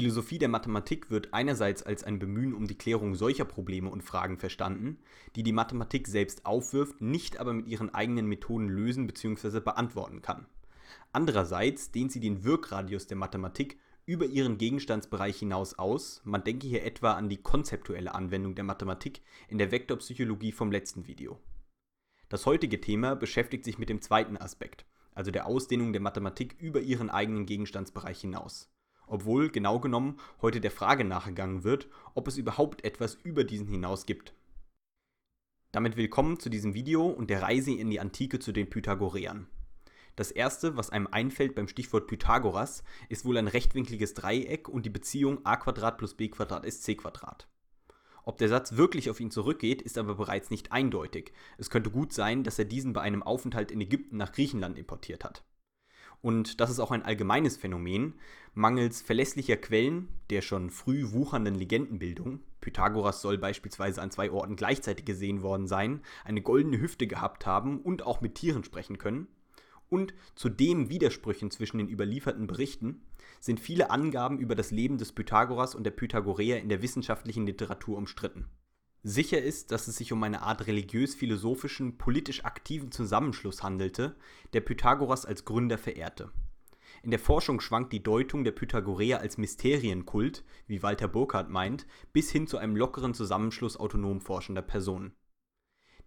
Philosophie der Mathematik wird einerseits als ein Bemühen um die Klärung solcher Probleme und Fragen verstanden, die die Mathematik selbst aufwirft, nicht aber mit ihren eigenen Methoden lösen bzw. beantworten kann. Andererseits dehnt sie den Wirkradius der Mathematik über ihren Gegenstandsbereich hinaus aus. Man denke hier etwa an die konzeptuelle Anwendung der Mathematik in der Vektorpsychologie vom letzten Video. Das heutige Thema beschäftigt sich mit dem zweiten Aspekt, also der Ausdehnung der Mathematik über ihren eigenen Gegenstandsbereich hinaus obwohl genau genommen heute der Frage nachgegangen wird, ob es überhaupt etwas über diesen hinaus gibt. Damit willkommen zu diesem Video und der Reise in die Antike zu den Pythagoreern. Das erste, was einem einfällt beim Stichwort Pythagoras, ist wohl ein rechtwinkliges Dreieck und die Beziehung a plus b ist c. Ob der Satz wirklich auf ihn zurückgeht, ist aber bereits nicht eindeutig. Es könnte gut sein, dass er diesen bei einem Aufenthalt in Ägypten nach Griechenland importiert hat und das ist auch ein allgemeines Phänomen, mangels verlässlicher Quellen der schon früh wuchernden Legendenbildung. Pythagoras soll beispielsweise an zwei Orten gleichzeitig gesehen worden sein, eine goldene Hüfte gehabt haben und auch mit Tieren sprechen können. Und zudem Widersprüchen zwischen den überlieferten Berichten sind viele Angaben über das Leben des Pythagoras und der Pythagoreer in der wissenschaftlichen Literatur umstritten. Sicher ist, dass es sich um eine Art religiös-philosophischen, politisch aktiven Zusammenschluss handelte, der Pythagoras als Gründer verehrte. In der Forschung schwankt die Deutung der Pythagoreer als Mysterienkult, wie Walter Burkhardt meint, bis hin zu einem lockeren Zusammenschluss autonom forschender Personen.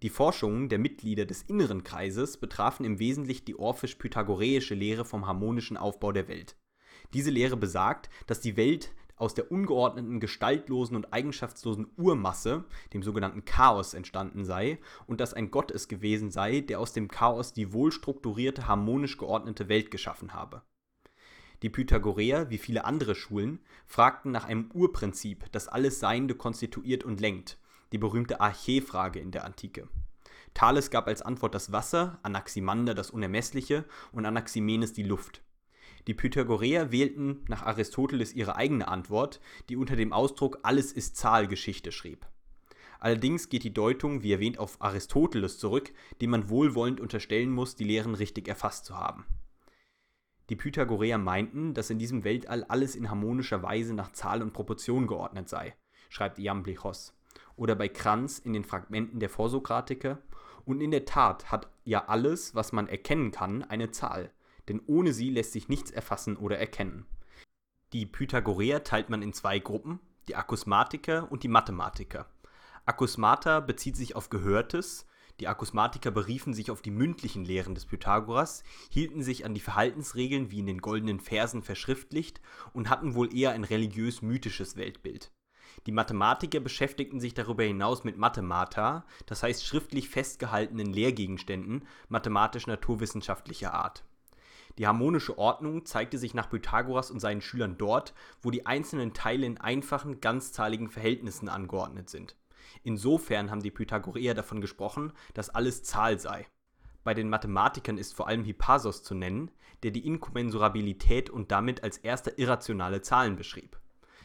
Die Forschungen der Mitglieder des inneren Kreises betrafen im Wesentlichen die orphisch-pythagoreische Lehre vom harmonischen Aufbau der Welt. Diese Lehre besagt, dass die Welt aus der ungeordneten, gestaltlosen und eigenschaftslosen Urmasse, dem sogenannten Chaos, entstanden sei und dass ein Gott es gewesen sei, der aus dem Chaos die wohlstrukturierte, harmonisch geordnete Welt geschaffen habe. Die Pythagoreer, wie viele andere Schulen, fragten nach einem Urprinzip, das alles Seiende konstituiert und lenkt, die berühmte Arche-Frage in der Antike. Thales gab als Antwort das Wasser, Anaximander das Unermessliche und Anaximenes die Luft. Die Pythagoreer wählten nach Aristoteles ihre eigene Antwort, die unter dem Ausdruck alles ist Zahl Geschichte schrieb. Allerdings geht die Deutung, wie erwähnt, auf Aristoteles zurück, dem man wohlwollend unterstellen muss, die Lehren richtig erfasst zu haben. Die Pythagoreer meinten, dass in diesem Weltall alles in harmonischer Weise nach Zahl und Proportion geordnet sei, schreibt Iamblichos. Oder bei Kranz in den Fragmenten der Vorsokratiker. Und in der Tat hat ja alles, was man erkennen kann, eine Zahl denn ohne sie lässt sich nichts erfassen oder erkennen. Die Pythagoreer teilt man in zwei Gruppen, die Akusmatiker und die Mathematiker. Akusmata bezieht sich auf Gehörtes, die Akusmatiker beriefen sich auf die mündlichen Lehren des Pythagoras, hielten sich an die Verhaltensregeln wie in den goldenen Versen verschriftlicht und hatten wohl eher ein religiös-mythisches Weltbild. Die Mathematiker beschäftigten sich darüber hinaus mit Mathemata, das heißt schriftlich festgehaltenen Lehrgegenständen mathematisch-naturwissenschaftlicher Art. Die harmonische Ordnung zeigte sich nach Pythagoras und seinen Schülern dort, wo die einzelnen Teile in einfachen, ganzzahligen Verhältnissen angeordnet sind. Insofern haben die Pythagoreer davon gesprochen, dass alles Zahl sei. Bei den Mathematikern ist vor allem Hippasos zu nennen, der die Inkommensurabilität und damit als erster irrationale Zahlen beschrieb.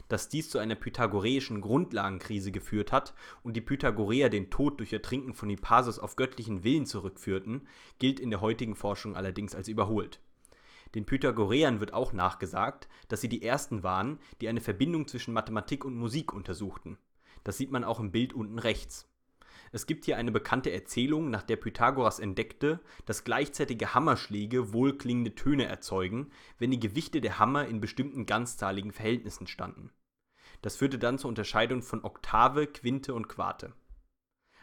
Dass dies zu einer pythagoreischen Grundlagenkrise geführt hat und die Pythagoreer den Tod durch Ertrinken von Hippasos auf göttlichen Willen zurückführten, gilt in der heutigen Forschung allerdings als überholt. Den Pythagoreern wird auch nachgesagt, dass sie die ersten waren, die eine Verbindung zwischen Mathematik und Musik untersuchten. Das sieht man auch im Bild unten rechts. Es gibt hier eine bekannte Erzählung, nach der Pythagoras entdeckte, dass gleichzeitige Hammerschläge wohlklingende Töne erzeugen, wenn die Gewichte der Hammer in bestimmten ganzzahligen Verhältnissen standen. Das führte dann zur Unterscheidung von Oktave, Quinte und Quarte.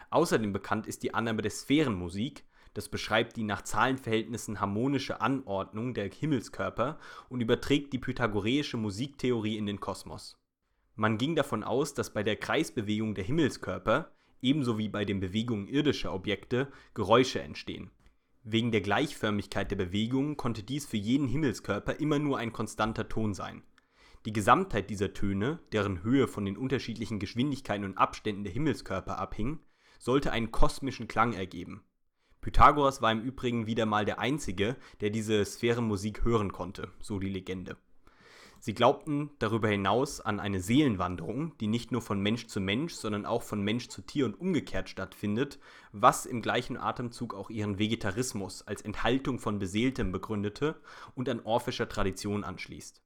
Außerdem bekannt ist die Annahme der Sphärenmusik, das beschreibt die nach Zahlenverhältnissen harmonische Anordnung der Himmelskörper und überträgt die pythagoreische Musiktheorie in den Kosmos. Man ging davon aus, dass bei der Kreisbewegung der Himmelskörper, ebenso wie bei den Bewegungen irdischer Objekte, Geräusche entstehen. Wegen der Gleichförmigkeit der Bewegungen konnte dies für jeden Himmelskörper immer nur ein konstanter Ton sein. Die Gesamtheit dieser Töne, deren Höhe von den unterschiedlichen Geschwindigkeiten und Abständen der Himmelskörper abhing, sollte einen kosmischen Klang ergeben. Pythagoras war im Übrigen wieder mal der Einzige, der diese Sphärenmusik hören konnte, so die Legende. Sie glaubten darüber hinaus an eine Seelenwanderung, die nicht nur von Mensch zu Mensch, sondern auch von Mensch zu Tier und umgekehrt stattfindet, was im gleichen Atemzug auch ihren Vegetarismus als Enthaltung von Beseeltem begründete und an orphischer Tradition anschließt.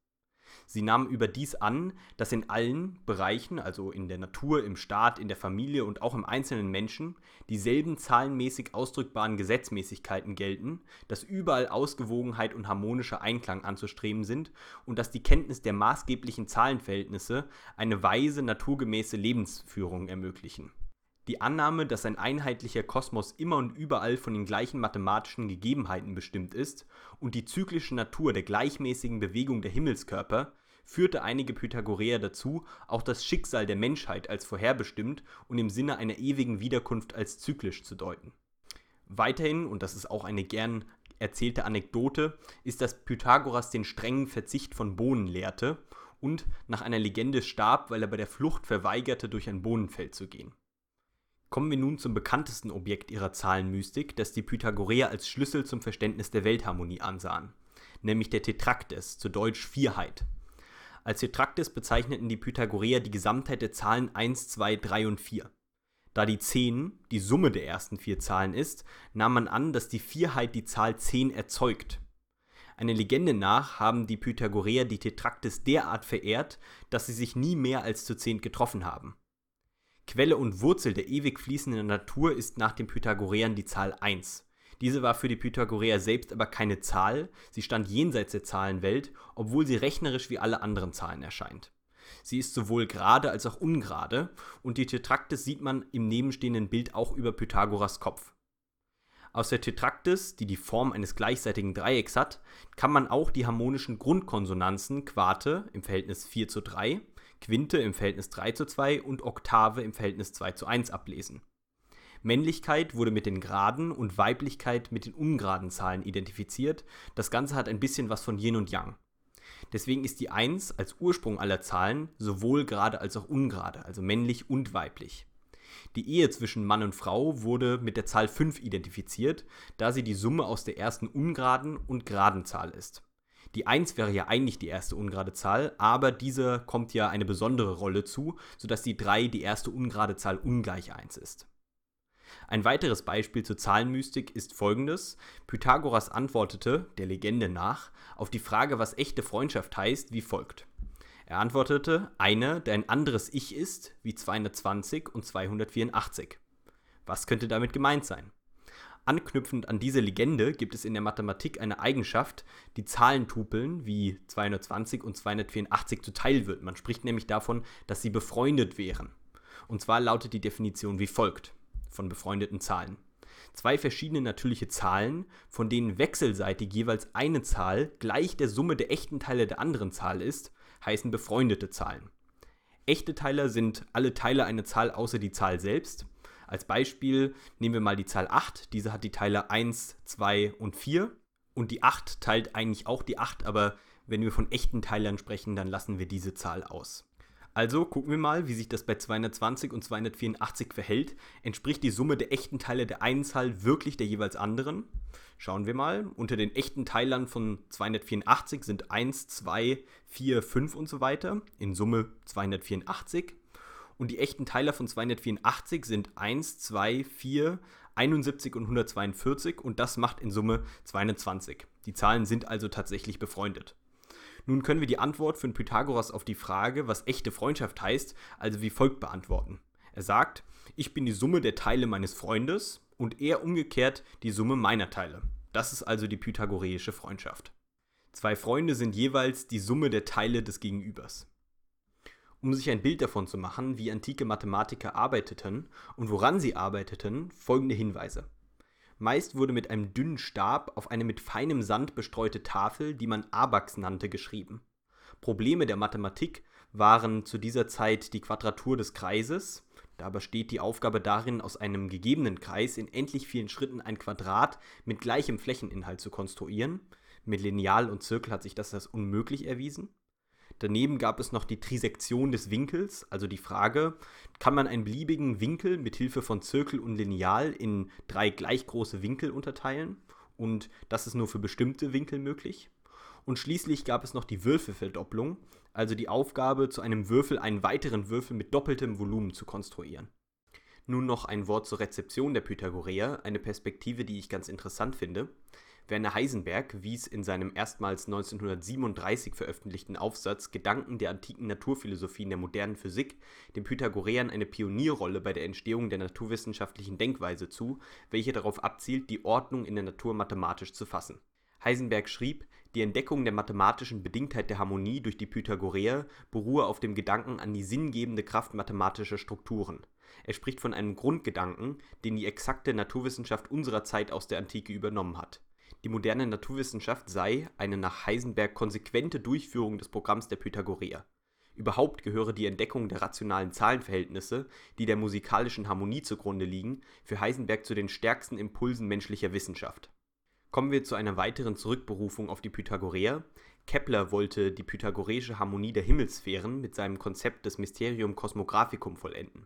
Sie nahmen überdies an, dass in allen Bereichen, also in der Natur, im Staat, in der Familie und auch im einzelnen Menschen, dieselben zahlenmäßig ausdrückbaren Gesetzmäßigkeiten gelten, dass überall Ausgewogenheit und harmonischer Einklang anzustreben sind und dass die Kenntnis der maßgeblichen Zahlenverhältnisse eine weise, naturgemäße Lebensführung ermöglichen. Die Annahme, dass ein einheitlicher Kosmos immer und überall von den gleichen mathematischen Gegebenheiten bestimmt ist und die zyklische Natur der gleichmäßigen Bewegung der Himmelskörper führte einige Pythagoreer dazu, auch das Schicksal der Menschheit als vorherbestimmt und im Sinne einer ewigen Wiederkunft als zyklisch zu deuten. Weiterhin, und das ist auch eine gern erzählte Anekdote, ist, dass Pythagoras den strengen Verzicht von Bohnen lehrte und nach einer Legende starb, weil er bei der Flucht verweigerte, durch ein Bohnenfeld zu gehen. Kommen wir nun zum bekanntesten Objekt ihrer Zahlenmystik, das die Pythagoreer als Schlüssel zum Verständnis der Weltharmonie ansahen, nämlich der Tetraktes, zu Deutsch Vierheit. Als Tetraktis bezeichneten die Pythagoreer die Gesamtheit der Zahlen 1, 2, 3 und 4. Da die 10 die Summe der ersten vier Zahlen ist, nahm man an, dass die Vierheit die Zahl 10 erzeugt. Einer Legende nach haben die Pythagoreer die Tetraktis derart verehrt, dass sie sich nie mehr als zu 10 getroffen haben. Quelle und Wurzel der ewig fließenden Natur ist nach den Pythagoreern die Zahl 1. Diese war für die Pythagoreer selbst aber keine Zahl, sie stand jenseits der Zahlenwelt, obwohl sie rechnerisch wie alle anderen Zahlen erscheint. Sie ist sowohl gerade als auch ungerade und die Tetraktis sieht man im nebenstehenden Bild auch über Pythagoras Kopf. Aus der Tetraktis, die die Form eines gleichseitigen Dreiecks hat, kann man auch die harmonischen Grundkonsonanzen Quarte im Verhältnis 4 zu 3, Quinte im Verhältnis 3 zu 2 und Oktave im Verhältnis 2 zu 1 ablesen. Männlichkeit wurde mit den geraden und Weiblichkeit mit den ungeraden Zahlen identifiziert. Das Ganze hat ein bisschen was von Yin und Yang. Deswegen ist die 1 als Ursprung aller Zahlen sowohl gerade als auch ungerade, also männlich und weiblich. Die Ehe zwischen Mann und Frau wurde mit der Zahl 5 identifiziert, da sie die Summe aus der ersten ungeraden und geraden Zahl ist. Die 1 wäre ja eigentlich die erste ungerade Zahl, aber dieser kommt ja eine besondere Rolle zu, sodass die 3 die erste ungerade Zahl ungleich 1 ist. Ein weiteres Beispiel zur Zahlenmystik ist folgendes. Pythagoras antwortete, der Legende nach, auf die Frage, was echte Freundschaft heißt, wie folgt. Er antwortete, eine, der ein anderes Ich ist, wie 220 und 284. Was könnte damit gemeint sein? Anknüpfend an diese Legende gibt es in der Mathematik eine Eigenschaft, die Zahlentupeln wie 220 und 284 zuteil wird. Man spricht nämlich davon, dass sie befreundet wären. Und zwar lautet die Definition wie folgt von befreundeten Zahlen. Zwei verschiedene natürliche Zahlen, von denen wechselseitig jeweils eine Zahl gleich der Summe der echten Teile der anderen Zahl ist, heißen befreundete Zahlen. Echte Teile sind alle Teile einer Zahl außer die Zahl selbst. Als Beispiel nehmen wir mal die Zahl 8, diese hat die Teile 1, 2 und 4 und die 8 teilt eigentlich auch die 8, aber wenn wir von echten Teilern sprechen, dann lassen wir diese Zahl aus. Also gucken wir mal, wie sich das bei 220 und 284 verhält. Entspricht die Summe der echten Teile der einen Zahl wirklich der jeweils anderen? Schauen wir mal. Unter den echten Teilern von 284 sind 1, 2, 4, 5 und so weiter. In Summe 284. Und die echten Teiler von 284 sind 1, 2, 4, 71 und 142 und das macht in Summe 220. Die Zahlen sind also tatsächlich befreundet. Nun können wir die Antwort von Pythagoras auf die Frage, was echte Freundschaft heißt, also wie folgt beantworten. Er sagt, ich bin die Summe der Teile meines Freundes und er umgekehrt die Summe meiner Teile. Das ist also die pythagoreische Freundschaft. Zwei Freunde sind jeweils die Summe der Teile des Gegenübers. Um sich ein Bild davon zu machen, wie antike Mathematiker arbeiteten und woran sie arbeiteten, folgende Hinweise. Meist wurde mit einem dünnen Stab auf eine mit feinem Sand bestreute Tafel, die man Abax nannte, geschrieben. Probleme der Mathematik waren zu dieser Zeit die Quadratur des Kreises. Da besteht die Aufgabe darin, aus einem gegebenen Kreis in endlich vielen Schritten ein Quadrat mit gleichem Flächeninhalt zu konstruieren. Mit Lineal und Zirkel hat sich das als unmöglich erwiesen. Daneben gab es noch die Trisektion des Winkels, also die Frage, kann man einen beliebigen Winkel mit Hilfe von Zirkel und Lineal in drei gleich große Winkel unterteilen? Und das ist nur für bestimmte Winkel möglich. Und schließlich gab es noch die Würfelverdopplung, also die Aufgabe, zu einem Würfel einen weiteren Würfel mit doppeltem Volumen zu konstruieren. Nun noch ein Wort zur Rezeption der Pythagoreer, eine Perspektive, die ich ganz interessant finde. Werner Heisenberg wies in seinem erstmals 1937 veröffentlichten Aufsatz Gedanken der antiken Naturphilosophie in der modernen Physik den Pythagoreern eine Pionierrolle bei der Entstehung der naturwissenschaftlichen Denkweise zu, welche darauf abzielt, die Ordnung in der Natur mathematisch zu fassen. Heisenberg schrieb, die Entdeckung der mathematischen Bedingtheit der Harmonie durch die Pythagoreer beruhe auf dem Gedanken an die sinngebende Kraft mathematischer Strukturen. Er spricht von einem Grundgedanken, den die exakte Naturwissenschaft unserer Zeit aus der Antike übernommen hat die moderne Naturwissenschaft sei eine nach Heisenberg konsequente Durchführung des Programms der Pythagoreer. Überhaupt gehöre die Entdeckung der rationalen Zahlenverhältnisse, die der musikalischen Harmonie zugrunde liegen, für Heisenberg zu den stärksten Impulsen menschlicher Wissenschaft. Kommen wir zu einer weiteren Zurückberufung auf die Pythagoreer. Kepler wollte die pythagoreische Harmonie der Himmelssphären mit seinem Konzept des Mysterium Cosmographicum vollenden.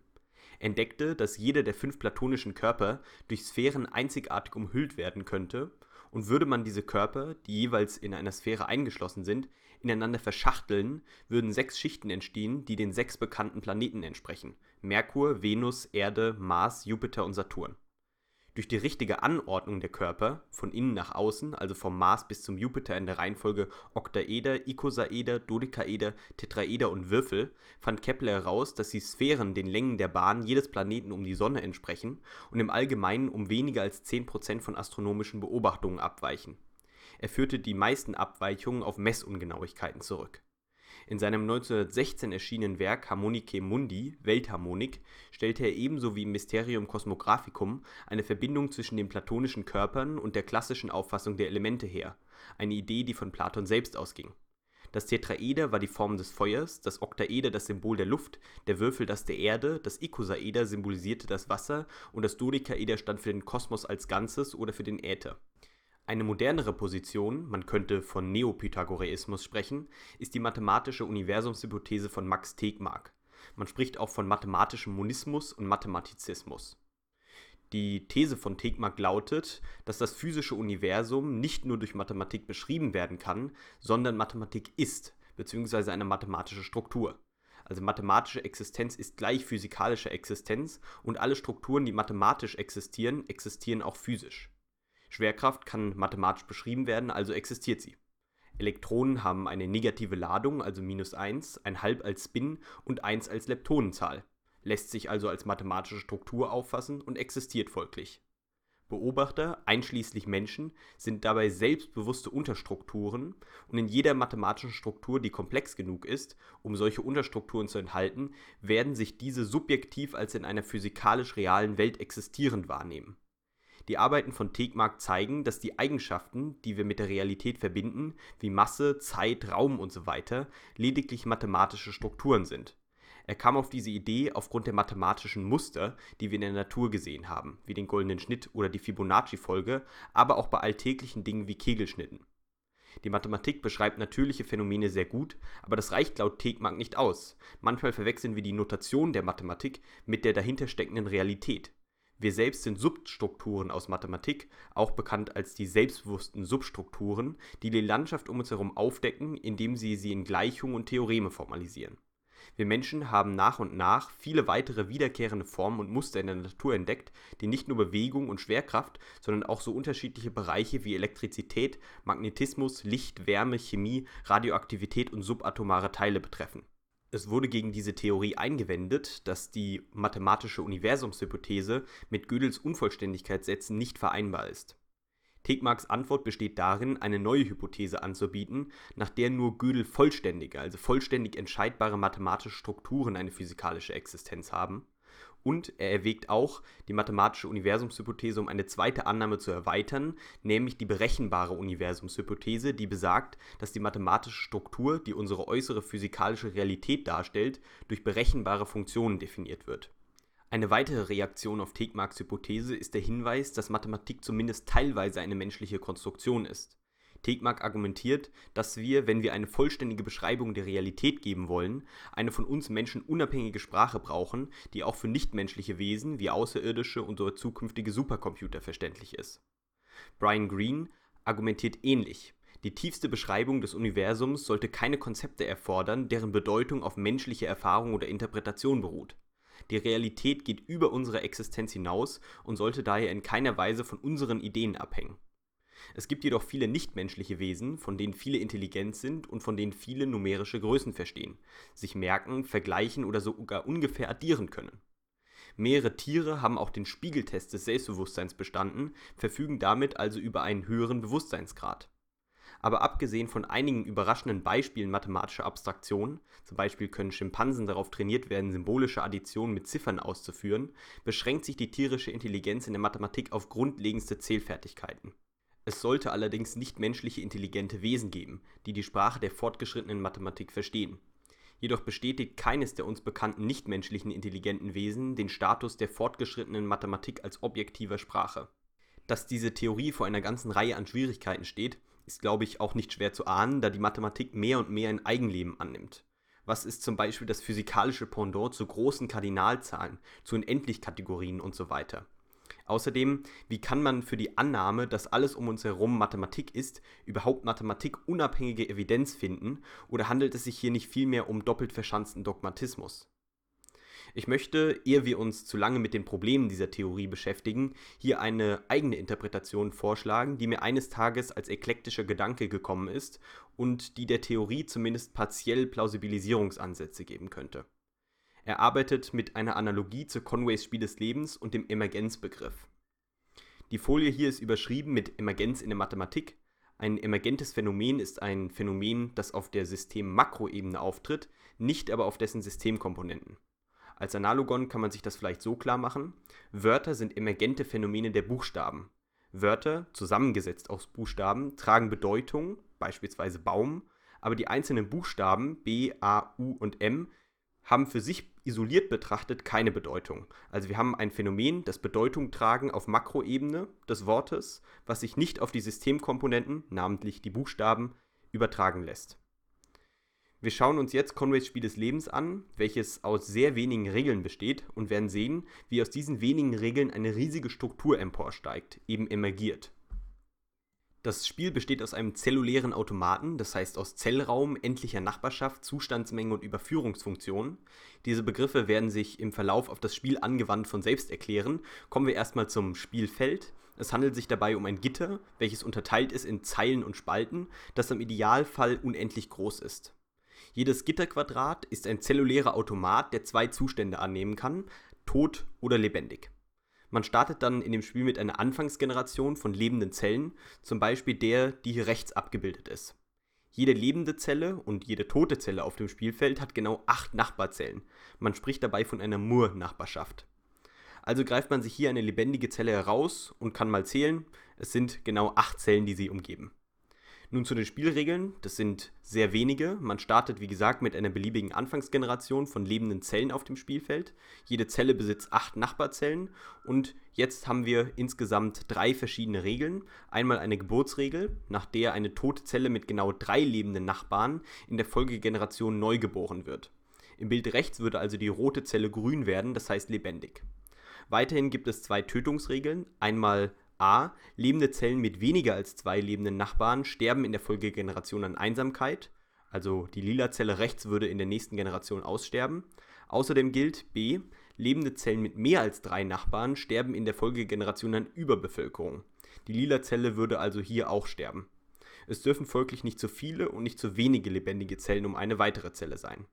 Entdeckte, dass jeder der fünf platonischen Körper durch Sphären einzigartig umhüllt werden könnte und würde man diese Körper, die jeweils in einer Sphäre eingeschlossen sind, ineinander verschachteln, würden sechs Schichten entstehen, die den sechs bekannten Planeten entsprechen: Merkur, Venus, Erde, Mars, Jupiter und Saturn. Durch die richtige Anordnung der Körper, von innen nach außen, also vom Mars bis zum Jupiter in der Reihenfolge Oktaeder, Ikosaeder, Dodekaeder, Tetraeder und Würfel, fand Kepler heraus, dass die Sphären den Längen der Bahn jedes Planeten um die Sonne entsprechen und im Allgemeinen um weniger als 10% von astronomischen Beobachtungen abweichen. Er führte die meisten Abweichungen auf Messungenauigkeiten zurück in seinem 1916 erschienenen Werk Harmonicae Mundi, Weltharmonik, stellte er ebenso wie im Mysterium Cosmographicum eine Verbindung zwischen den platonischen Körpern und der klassischen Auffassung der Elemente her, eine Idee, die von Platon selbst ausging. Das Tetraeder war die Form des Feuers, das Oktaeder das Symbol der Luft, der Würfel das der Erde, das Ikosaeder symbolisierte das Wasser und das Dodekaeder stand für den Kosmos als Ganzes oder für den Äther. Eine modernere Position, man könnte von Neopythagoreismus sprechen, ist die mathematische Universumshypothese von Max Tegmark. Man spricht auch von mathematischem Monismus und Mathematizismus. Die These von Tegmark lautet, dass das physische Universum nicht nur durch Mathematik beschrieben werden kann, sondern Mathematik ist, beziehungsweise eine mathematische Struktur. Also mathematische Existenz ist gleich physikalische Existenz und alle Strukturen, die mathematisch existieren, existieren auch physisch. Schwerkraft kann mathematisch beschrieben werden, also existiert sie. Elektronen haben eine negative Ladung, also minus 1, ein Halb als Spin und 1 als Leptonenzahl, lässt sich also als mathematische Struktur auffassen und existiert folglich. Beobachter, einschließlich Menschen, sind dabei selbstbewusste Unterstrukturen und in jeder mathematischen Struktur, die komplex genug ist, um solche Unterstrukturen zu enthalten, werden sich diese subjektiv als in einer physikalisch realen Welt existierend wahrnehmen. Die Arbeiten von Tegmark zeigen, dass die Eigenschaften, die wir mit der Realität verbinden, wie Masse, Zeit, Raum usw., so lediglich mathematische Strukturen sind. Er kam auf diese Idee aufgrund der mathematischen Muster, die wir in der Natur gesehen haben, wie den goldenen Schnitt oder die Fibonacci-Folge, aber auch bei alltäglichen Dingen wie Kegelschnitten. Die Mathematik beschreibt natürliche Phänomene sehr gut, aber das reicht laut Tegmark nicht aus. Manchmal verwechseln wir die Notation der Mathematik mit der dahintersteckenden Realität. Wir selbst sind Substrukturen aus Mathematik, auch bekannt als die selbstbewussten Substrukturen, die die Landschaft um uns herum aufdecken, indem sie sie in Gleichungen und Theoreme formalisieren. Wir Menschen haben nach und nach viele weitere wiederkehrende Formen und Muster in der Natur entdeckt, die nicht nur Bewegung und Schwerkraft, sondern auch so unterschiedliche Bereiche wie Elektrizität, Magnetismus, Licht, Wärme, Chemie, Radioaktivität und subatomare Teile betreffen es wurde gegen diese Theorie eingewendet, dass die mathematische Universumshypothese mit Gödels Unvollständigkeitssätzen nicht vereinbar ist. Tegmarks Antwort besteht darin, eine neue Hypothese anzubieten, nach der nur Gödel vollständige, also vollständig entscheidbare mathematische Strukturen eine physikalische Existenz haben und er erwägt auch, die mathematische Universumshypothese um eine zweite Annahme zu erweitern, nämlich die berechenbare Universumshypothese, die besagt, dass die mathematische Struktur, die unsere äußere physikalische Realität darstellt, durch berechenbare Funktionen definiert wird. Eine weitere Reaktion auf Tegmarks Hypothese ist der Hinweis, dass Mathematik zumindest teilweise eine menschliche Konstruktion ist. Tegmark argumentiert, dass wir, wenn wir eine vollständige Beschreibung der Realität geben wollen, eine von uns Menschen unabhängige Sprache brauchen, die auch für nichtmenschliche Wesen wie Außerirdische und oder zukünftige Supercomputer verständlich ist. Brian Greene argumentiert ähnlich. Die tiefste Beschreibung des Universums sollte keine Konzepte erfordern, deren Bedeutung auf menschliche Erfahrung oder Interpretation beruht. Die Realität geht über unsere Existenz hinaus und sollte daher in keiner Weise von unseren Ideen abhängen. Es gibt jedoch viele nichtmenschliche Wesen, von denen viele intelligent sind und von denen viele numerische Größen verstehen, sich merken, vergleichen oder sogar ungefähr addieren können. Mehrere Tiere haben auch den Spiegeltest des Selbstbewusstseins bestanden, verfügen damit also über einen höheren Bewusstseinsgrad. Aber abgesehen von einigen überraschenden Beispielen mathematischer Abstraktion, zum Beispiel können Schimpansen darauf trainiert werden, symbolische Additionen mit Ziffern auszuführen, beschränkt sich die tierische Intelligenz in der Mathematik auf grundlegendste Zählfertigkeiten. Es sollte allerdings nicht menschliche intelligente Wesen geben, die die Sprache der fortgeschrittenen Mathematik verstehen. Jedoch bestätigt keines der uns bekannten nichtmenschlichen intelligenten Wesen den Status der fortgeschrittenen Mathematik als objektiver Sprache. Dass diese Theorie vor einer ganzen Reihe an Schwierigkeiten steht, ist, glaube ich, auch nicht schwer zu ahnen, da die Mathematik mehr und mehr ein Eigenleben annimmt. Was ist zum Beispiel das physikalische Pendant zu großen Kardinalzahlen, zu Unendlichkategorien und so weiter? Außerdem, wie kann man für die Annahme, dass alles um uns herum Mathematik ist, überhaupt mathematikunabhängige Evidenz finden, oder handelt es sich hier nicht vielmehr um doppelt verschanzten Dogmatismus? Ich möchte, ehe wir uns zu lange mit den Problemen dieser Theorie beschäftigen, hier eine eigene Interpretation vorschlagen, die mir eines Tages als eklektischer Gedanke gekommen ist und die der Theorie zumindest partiell Plausibilisierungsansätze geben könnte. Er arbeitet mit einer Analogie zu Conways Spiel des Lebens und dem Emergenzbegriff. Die Folie hier ist überschrieben mit Emergenz in der Mathematik. Ein emergentes Phänomen ist ein Phänomen, das auf der System-Makroebene auftritt, nicht aber auf dessen Systemkomponenten. Als Analogon kann man sich das vielleicht so klar machen: Wörter sind emergente Phänomene der Buchstaben. Wörter, zusammengesetzt aus Buchstaben, tragen Bedeutung, beispielsweise Baum, aber die einzelnen Buchstaben B, A, U und M haben für sich isoliert betrachtet keine Bedeutung. Also wir haben ein Phänomen, das Bedeutung tragen auf Makroebene des Wortes, was sich nicht auf die Systemkomponenten, namentlich die Buchstaben, übertragen lässt. Wir schauen uns jetzt Conways Spiel des Lebens an, welches aus sehr wenigen Regeln besteht und werden sehen, wie aus diesen wenigen Regeln eine riesige Struktur emporsteigt, eben emergiert. Das Spiel besteht aus einem zellulären Automaten, das heißt aus Zellraum, endlicher Nachbarschaft, Zustandsmenge und Überführungsfunktion. Diese Begriffe werden sich im Verlauf auf das Spiel angewandt von selbst erklären. Kommen wir erstmal zum Spielfeld. Es handelt sich dabei um ein Gitter, welches unterteilt ist in Zeilen und Spalten, das im Idealfall unendlich groß ist. Jedes Gitterquadrat ist ein zellulärer Automat, der zwei Zustände annehmen kann, tot oder lebendig. Man startet dann in dem Spiel mit einer Anfangsgeneration von lebenden Zellen, zum Beispiel der, die hier rechts abgebildet ist. Jede lebende Zelle und jede tote Zelle auf dem Spielfeld hat genau acht Nachbarzellen. Man spricht dabei von einer Mur-Nachbarschaft. Also greift man sich hier eine lebendige Zelle heraus und kann mal zählen. Es sind genau acht Zellen, die sie umgeben. Nun zu den Spielregeln. Das sind sehr wenige. Man startet, wie gesagt, mit einer beliebigen Anfangsgeneration von lebenden Zellen auf dem Spielfeld. Jede Zelle besitzt acht Nachbarzellen. Und jetzt haben wir insgesamt drei verschiedene Regeln. Einmal eine Geburtsregel, nach der eine tote Zelle mit genau drei lebenden Nachbarn in der Folgegeneration neu geboren wird. Im Bild rechts würde also die rote Zelle grün werden, das heißt lebendig. Weiterhin gibt es zwei Tötungsregeln, einmal A. Lebende Zellen mit weniger als zwei lebenden Nachbarn sterben in der Folgegeneration an Einsamkeit. Also die lila Zelle rechts würde in der nächsten Generation aussterben. Außerdem gilt B. Lebende Zellen mit mehr als drei Nachbarn sterben in der Folgegeneration an Überbevölkerung. Die lila Zelle würde also hier auch sterben. Es dürfen folglich nicht zu viele und nicht zu wenige lebendige Zellen um eine weitere Zelle sein.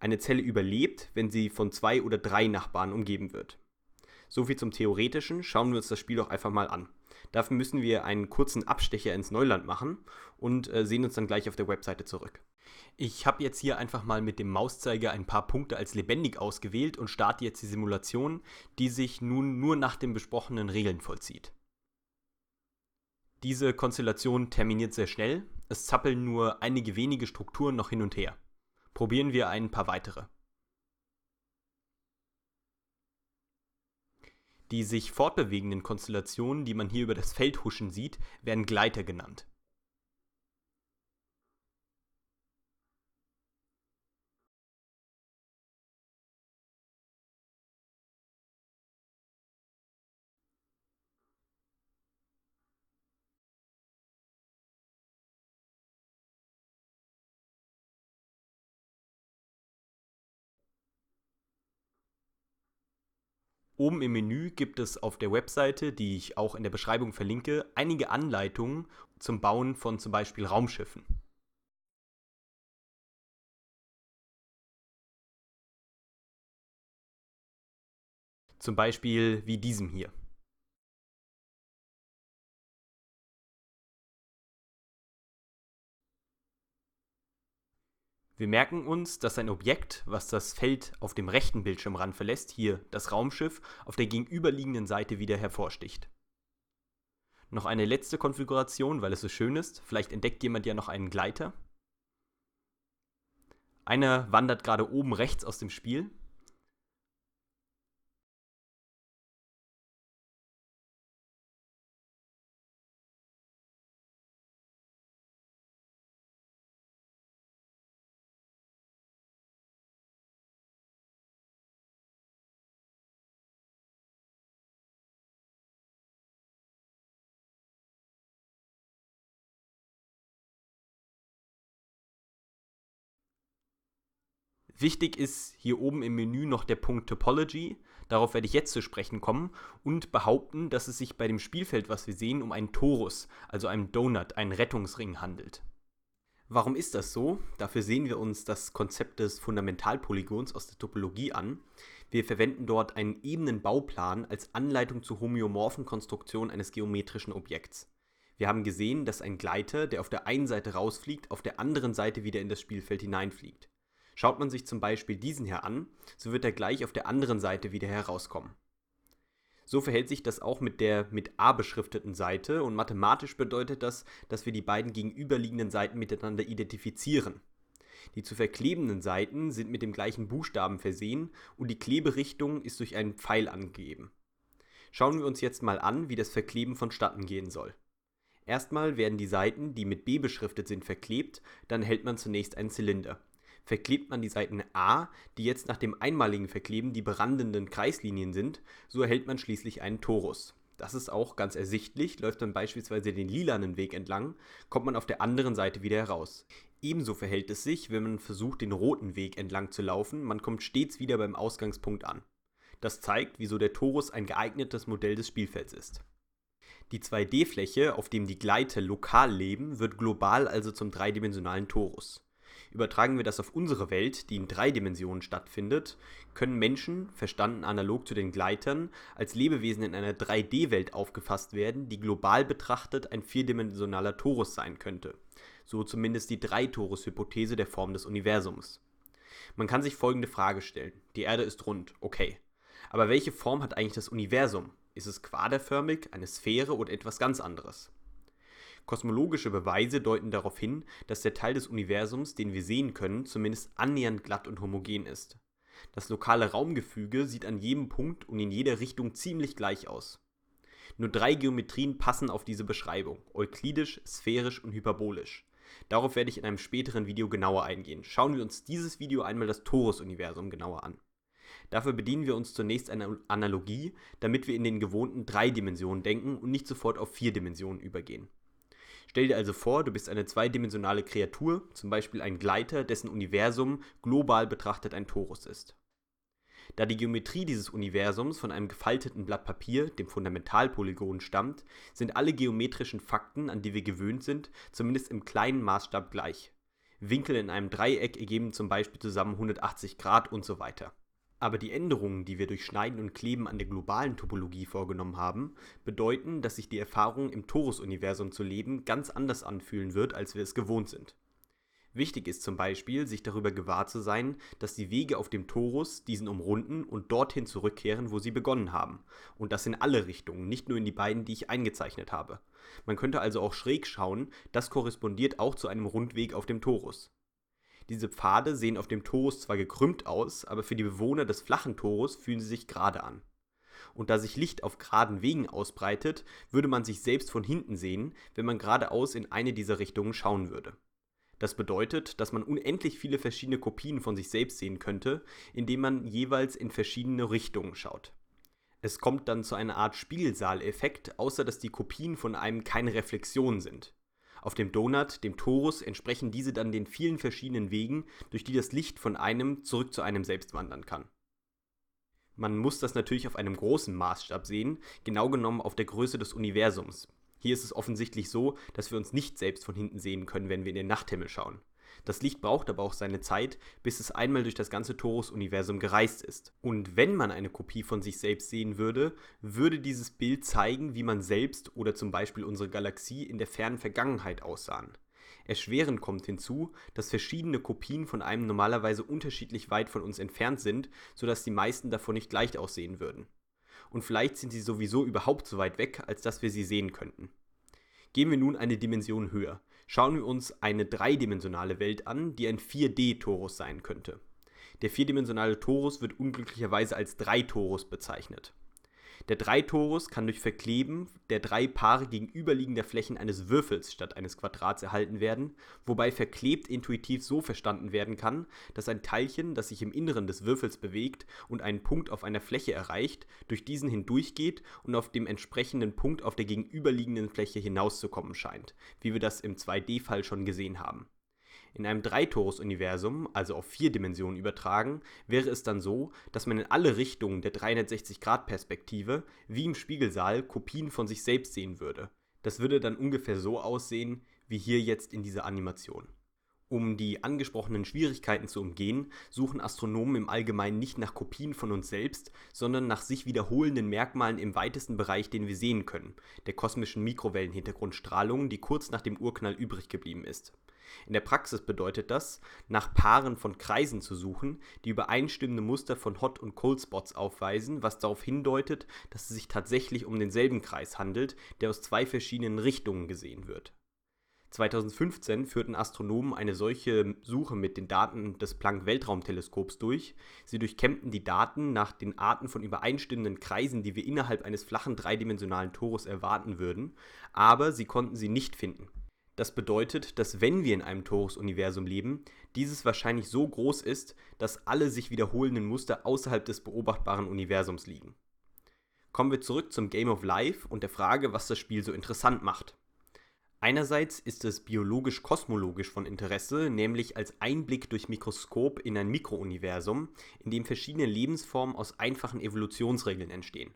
Eine Zelle überlebt, wenn sie von zwei oder drei Nachbarn umgeben wird. So viel zum Theoretischen. Schauen wir uns das Spiel doch einfach mal an. Dafür müssen wir einen kurzen Abstecher ins Neuland machen und äh, sehen uns dann gleich auf der Webseite zurück. Ich habe jetzt hier einfach mal mit dem Mauszeiger ein paar Punkte als lebendig ausgewählt und starte jetzt die Simulation, die sich nun nur nach den besprochenen Regeln vollzieht. Diese Konstellation terminiert sehr schnell, es zappeln nur einige wenige Strukturen noch hin und her. Probieren wir ein paar weitere. Die sich fortbewegenden Konstellationen, die man hier über das Feld huschen sieht, werden Gleiter genannt Oben im Menü gibt es auf der Webseite, die ich auch in der Beschreibung verlinke, einige Anleitungen zum Bauen von zum Beispiel Raumschiffen. Zum Beispiel wie diesem hier. Wir merken uns, dass ein Objekt, was das Feld auf dem rechten Bildschirmrand verlässt, hier das Raumschiff, auf der gegenüberliegenden Seite wieder hervorsticht. Noch eine letzte Konfiguration, weil es so schön ist. Vielleicht entdeckt jemand ja noch einen Gleiter. Einer wandert gerade oben rechts aus dem Spiel, Wichtig ist hier oben im Menü noch der Punkt Topology. Darauf werde ich jetzt zu sprechen kommen und behaupten, dass es sich bei dem Spielfeld, was wir sehen, um einen Torus, also einen Donut, einen Rettungsring handelt. Warum ist das so? Dafür sehen wir uns das Konzept des Fundamentalpolygons aus der Topologie an. Wir verwenden dort einen ebenen Bauplan als Anleitung zur homeomorphen Konstruktion eines geometrischen Objekts. Wir haben gesehen, dass ein Gleiter, der auf der einen Seite rausfliegt, auf der anderen Seite wieder in das Spielfeld hineinfliegt. Schaut man sich zum Beispiel diesen hier an, so wird er gleich auf der anderen Seite wieder herauskommen. So verhält sich das auch mit der mit a beschrifteten Seite und mathematisch bedeutet das, dass wir die beiden gegenüberliegenden Seiten miteinander identifizieren. Die zu verklebenden Seiten sind mit dem gleichen Buchstaben versehen und die Kleberichtung ist durch einen Pfeil angegeben. Schauen wir uns jetzt mal an, wie das Verkleben vonstatten gehen soll. Erstmal werden die Seiten, die mit b beschriftet sind, verklebt, dann hält man zunächst einen Zylinder verklebt man die Seiten A, die jetzt nach dem einmaligen Verkleben die berandenden Kreislinien sind, so erhält man schließlich einen Torus. Das ist auch ganz ersichtlich, läuft man beispielsweise den lilanen Weg entlang, kommt man auf der anderen Seite wieder heraus. Ebenso verhält es sich, wenn man versucht, den roten Weg entlang zu laufen, man kommt stets wieder beim Ausgangspunkt an. Das zeigt, wieso der Torus ein geeignetes Modell des Spielfelds ist. Die 2D-Fläche, auf dem die Gleite lokal leben, wird global also zum dreidimensionalen Torus. Übertragen wir das auf unsere Welt, die in drei Dimensionen stattfindet, können Menschen, verstanden analog zu den Gleitern, als Lebewesen in einer 3D-Welt aufgefasst werden, die global betrachtet ein vierdimensionaler Torus sein könnte. So zumindest die Drei-Torus-Hypothese der Form des Universums. Man kann sich folgende Frage stellen. Die Erde ist rund, okay. Aber welche Form hat eigentlich das Universum? Ist es quaderförmig, eine Sphäre oder etwas ganz anderes? Kosmologische Beweise deuten darauf hin, dass der Teil des Universums, den wir sehen können, zumindest annähernd glatt und homogen ist. Das lokale Raumgefüge sieht an jedem Punkt und in jeder Richtung ziemlich gleich aus. Nur drei Geometrien passen auf diese Beschreibung: euklidisch, sphärisch und hyperbolisch. Darauf werde ich in einem späteren Video genauer eingehen. Schauen wir uns dieses Video einmal das Torus-Universum genauer an. Dafür bedienen wir uns zunächst einer Analogie, damit wir in den gewohnten drei Dimensionen denken und nicht sofort auf vier Dimensionen übergehen. Stell dir also vor, du bist eine zweidimensionale Kreatur, zum Beispiel ein Gleiter, dessen Universum global betrachtet ein Torus ist. Da die Geometrie dieses Universums von einem gefalteten Blatt Papier, dem Fundamentalpolygon, stammt, sind alle geometrischen Fakten, an die wir gewöhnt sind, zumindest im kleinen Maßstab gleich. Winkel in einem Dreieck ergeben zum Beispiel zusammen 180 Grad und so weiter. Aber die Änderungen, die wir durch Schneiden und Kleben an der globalen Topologie vorgenommen haben, bedeuten, dass sich die Erfahrung, im Torus-Universum zu leben, ganz anders anfühlen wird, als wir es gewohnt sind. Wichtig ist zum Beispiel, sich darüber gewahr zu sein, dass die Wege auf dem Torus diesen umrunden und dorthin zurückkehren, wo sie begonnen haben. Und das in alle Richtungen, nicht nur in die beiden, die ich eingezeichnet habe. Man könnte also auch schräg schauen, das korrespondiert auch zu einem Rundweg auf dem Torus. Diese Pfade sehen auf dem Torus zwar gekrümmt aus, aber für die Bewohner des flachen Torus fühlen sie sich gerade an. Und da sich Licht auf geraden Wegen ausbreitet, würde man sich selbst von hinten sehen, wenn man geradeaus in eine dieser Richtungen schauen würde. Das bedeutet, dass man unendlich viele verschiedene Kopien von sich selbst sehen könnte, indem man jeweils in verschiedene Richtungen schaut. Es kommt dann zu einer Art Spiegelsaaleffekt, außer dass die Kopien von einem keine Reflexion sind. Auf dem Donut, dem Torus, entsprechen diese dann den vielen verschiedenen Wegen, durch die das Licht von einem zurück zu einem selbst wandern kann. Man muss das natürlich auf einem großen Maßstab sehen, genau genommen auf der Größe des Universums. Hier ist es offensichtlich so, dass wir uns nicht selbst von hinten sehen können, wenn wir in den Nachthimmel schauen. Das Licht braucht aber auch seine Zeit, bis es einmal durch das ganze Torus-Universum gereist ist. Und wenn man eine Kopie von sich selbst sehen würde, würde dieses Bild zeigen, wie man selbst oder zum Beispiel unsere Galaxie in der fernen Vergangenheit aussahen. Erschwerend kommt hinzu, dass verschiedene Kopien von einem normalerweise unterschiedlich weit von uns entfernt sind, sodass die meisten davon nicht leicht aussehen würden. Und vielleicht sind sie sowieso überhaupt so weit weg, als dass wir sie sehen könnten. Gehen wir nun eine Dimension höher schauen wir uns eine dreidimensionale Welt an, die ein 4D-Torus sein könnte. Der vierdimensionale Torus wird unglücklicherweise als 3-Torus bezeichnet. Der Dreitorus kann durch Verkleben der drei Paare gegenüberliegender Flächen eines Würfels statt eines Quadrats erhalten werden, wobei verklebt intuitiv so verstanden werden kann, dass ein Teilchen, das sich im Inneren des Würfels bewegt und einen Punkt auf einer Fläche erreicht, durch diesen hindurchgeht und auf dem entsprechenden Punkt auf der gegenüberliegenden Fläche hinauszukommen scheint, wie wir das im 2D-Fall schon gesehen haben in einem dreitorus universum also auf vier Dimensionen übertragen, wäre es dann so, dass man in alle Richtungen der 360-Grad-Perspektive, wie im Spiegelsaal, Kopien von sich selbst sehen würde. Das würde dann ungefähr so aussehen wie hier jetzt in dieser Animation. Um die angesprochenen Schwierigkeiten zu umgehen, suchen Astronomen im Allgemeinen nicht nach Kopien von uns selbst, sondern nach sich wiederholenden Merkmalen im weitesten Bereich, den wir sehen können, der kosmischen Mikrowellenhintergrundstrahlung, die kurz nach dem Urknall übrig geblieben ist. In der Praxis bedeutet das, nach Paaren von Kreisen zu suchen, die übereinstimmende Muster von Hot- und Cold-Spots aufweisen, was darauf hindeutet, dass es sich tatsächlich um denselben Kreis handelt, der aus zwei verschiedenen Richtungen gesehen wird. 2015 führten Astronomen eine solche Suche mit den Daten des Planck-Weltraumteleskops durch. Sie durchkämmten die Daten nach den Arten von übereinstimmenden Kreisen, die wir innerhalb eines flachen dreidimensionalen Torus erwarten würden, aber sie konnten sie nicht finden. Das bedeutet, dass wenn wir in einem Torus-Universum leben, dieses wahrscheinlich so groß ist, dass alle sich wiederholenden Muster außerhalb des beobachtbaren Universums liegen. Kommen wir zurück zum Game of Life und der Frage, was das Spiel so interessant macht. Einerseits ist es biologisch-kosmologisch von Interesse, nämlich als Einblick durch Mikroskop in ein Mikrouniversum, in dem verschiedene Lebensformen aus einfachen Evolutionsregeln entstehen.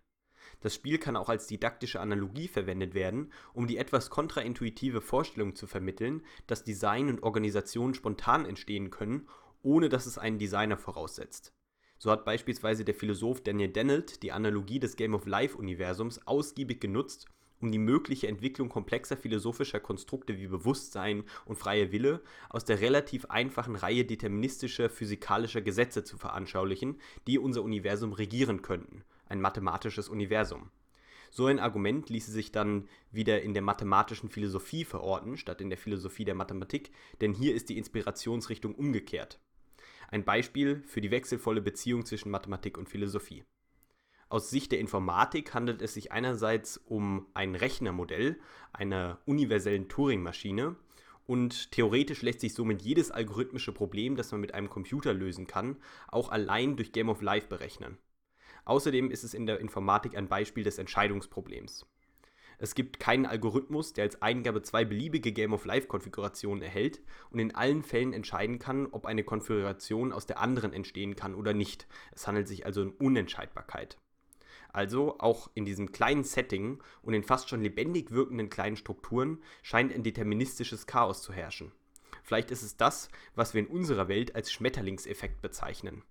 Das Spiel kann auch als didaktische Analogie verwendet werden, um die etwas kontraintuitive Vorstellung zu vermitteln, dass Design und Organisation spontan entstehen können, ohne dass es einen Designer voraussetzt. So hat beispielsweise der Philosoph Daniel Dennett die Analogie des Game of Life-Universums ausgiebig genutzt, um die mögliche Entwicklung komplexer philosophischer Konstrukte wie Bewusstsein und freie Wille aus der relativ einfachen Reihe deterministischer physikalischer Gesetze zu veranschaulichen, die unser Universum regieren könnten, ein mathematisches Universum. So ein Argument ließe sich dann wieder in der mathematischen Philosophie verorten, statt in der Philosophie der Mathematik, denn hier ist die Inspirationsrichtung umgekehrt. Ein Beispiel für die wechselvolle Beziehung zwischen Mathematik und Philosophie. Aus Sicht der Informatik handelt es sich einerseits um ein Rechnermodell einer universellen Turing-Maschine und theoretisch lässt sich somit jedes algorithmische Problem, das man mit einem Computer lösen kann, auch allein durch Game of Life berechnen. Außerdem ist es in der Informatik ein Beispiel des Entscheidungsproblems. Es gibt keinen Algorithmus, der als Eingabe zwei beliebige Game of Life-Konfigurationen erhält und in allen Fällen entscheiden kann, ob eine Konfiguration aus der anderen entstehen kann oder nicht. Es handelt sich also um Unentscheidbarkeit. Also auch in diesem kleinen Setting und in fast schon lebendig wirkenden kleinen Strukturen scheint ein deterministisches Chaos zu herrschen. Vielleicht ist es das, was wir in unserer Welt als Schmetterlingseffekt bezeichnen.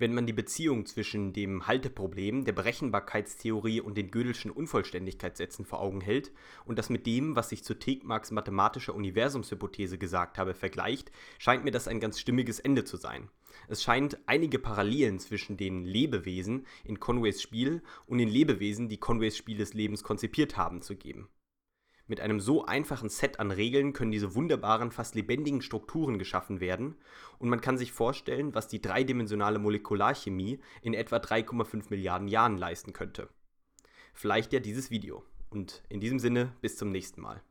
Wenn man die Beziehung zwischen dem Halteproblem, der Berechenbarkeitstheorie und den Gödelschen Unvollständigkeitssätzen vor Augen hält und das mit dem, was ich zu Tegmarks mathematischer Universumshypothese gesagt habe, vergleicht, scheint mir das ein ganz stimmiges Ende zu sein. Es scheint einige Parallelen zwischen den Lebewesen in Conways Spiel und den Lebewesen, die Conways Spiel des Lebens konzipiert haben, zu geben. Mit einem so einfachen Set an Regeln können diese wunderbaren, fast lebendigen Strukturen geschaffen werden und man kann sich vorstellen, was die dreidimensionale Molekularchemie in etwa 3,5 Milliarden Jahren leisten könnte. Vielleicht ja dieses Video. Und in diesem Sinne, bis zum nächsten Mal.